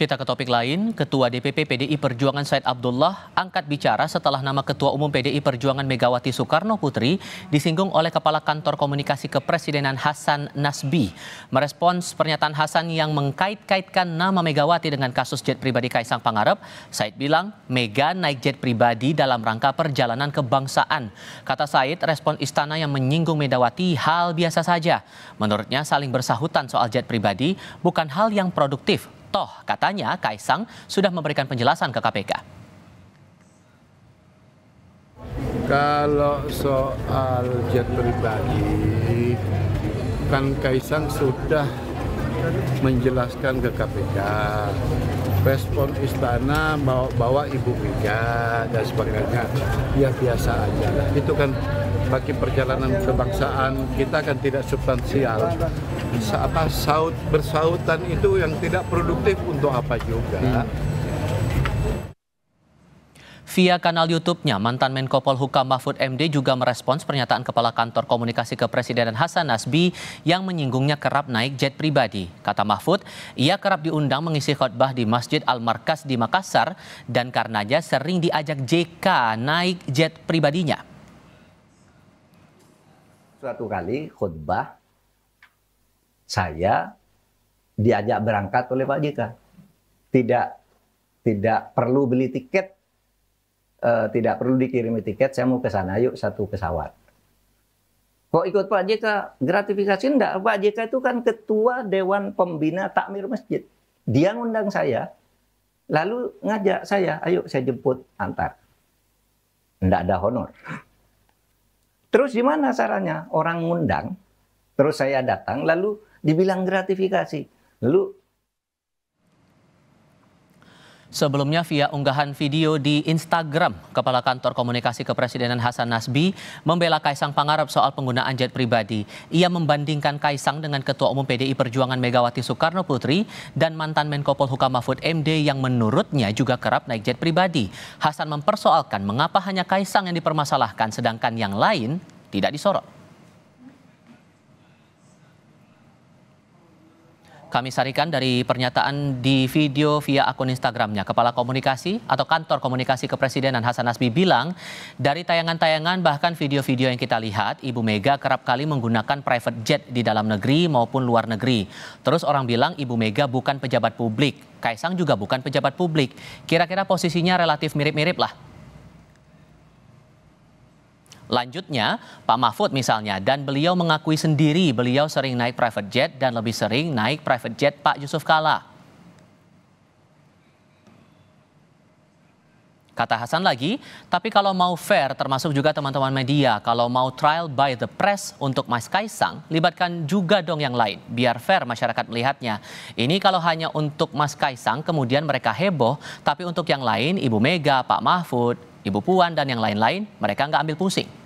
Kita ke topik lain, Ketua DPP PDI Perjuangan Said Abdullah angkat bicara setelah nama Ketua Umum PDI Perjuangan Megawati Soekarno Putri disinggung oleh Kepala Kantor Komunikasi Kepresidenan Hasan Nasbi. Merespons pernyataan Hasan yang mengkait-kaitkan nama Megawati dengan kasus jet pribadi Kaisang Pangarep, Said bilang Mega naik jet pribadi dalam rangka perjalanan kebangsaan. Kata Said, respon istana yang menyinggung Megawati hal biasa saja. Menurutnya saling bersahutan soal jet pribadi bukan hal yang produktif Toh katanya Kaisang sudah memberikan penjelasan ke KPK. Kalau soal jet pribadi, kan Kaisang sudah menjelaskan ke KPK respon istana bawa, bawa ibu Mega dan sebagainya ya biasa aja lah itu kan bagi perjalanan kebangsaan kita akan tidak substansial. apa saut bersautan itu yang tidak produktif untuk apa juga. Hmm. Via kanal YouTube-nya, mantan Menko Polhukam Mahfud MD juga merespons pernyataan Kepala Kantor Komunikasi Kepresidenan Hasan Nasbi yang menyinggungnya kerap naik jet pribadi. Kata Mahfud, ia kerap diundang mengisi khotbah di Masjid Al-Markas di Makassar dan karenanya sering diajak JK naik jet pribadinya. Suatu kali khutbah saya diajak berangkat oleh Pak JK. Tidak tidak perlu beli tiket, uh, tidak perlu dikirimi tiket, saya mau ke sana yuk satu pesawat. Kok ikut Pak JK gratifikasi enggak? Pak JK itu kan ketua Dewan Pembina Takmir Masjid. Dia ngundang saya, lalu ngajak saya, ayo saya jemput antar. Enggak ada honor. Terus gimana caranya? Orang ngundang, terus saya datang, lalu dibilang gratifikasi. Lalu Sebelumnya via unggahan video di Instagram, Kepala Kantor Komunikasi Kepresidenan Hasan Nasbi membela Kaisang Pangarep soal penggunaan jet pribadi. Ia membandingkan Kaisang dengan Ketua Umum PDI Perjuangan Megawati Soekarno Putri dan mantan Menko Polhukam Mahfud MD yang menurutnya juga kerap naik jet pribadi. Hasan mempersoalkan mengapa hanya Kaisang yang dipermasalahkan sedangkan yang lain tidak disorot. Kami sarikan dari pernyataan di video via akun Instagramnya. Kepala Komunikasi atau Kantor Komunikasi Kepresidenan Hasan Nasbi bilang, dari tayangan-tayangan bahkan video-video yang kita lihat, Ibu Mega kerap kali menggunakan private jet di dalam negeri maupun luar negeri. Terus orang bilang Ibu Mega bukan pejabat publik, Kaisang juga bukan pejabat publik. Kira-kira posisinya relatif mirip-mirip lah. Lanjutnya, Pak Mahfud misalnya, dan beliau mengakui sendiri beliau sering naik private jet dan lebih sering naik private jet Pak Yusuf Kala. Kata Hasan lagi, tapi kalau mau fair termasuk juga teman-teman media, kalau mau trial by the press untuk Mas Kaisang, libatkan juga dong yang lain, biar fair masyarakat melihatnya. Ini kalau hanya untuk Mas Kaisang, kemudian mereka heboh, tapi untuk yang lain, Ibu Mega, Pak Mahfud, Ibu Puan, dan yang lain-lain, mereka nggak ambil pusing.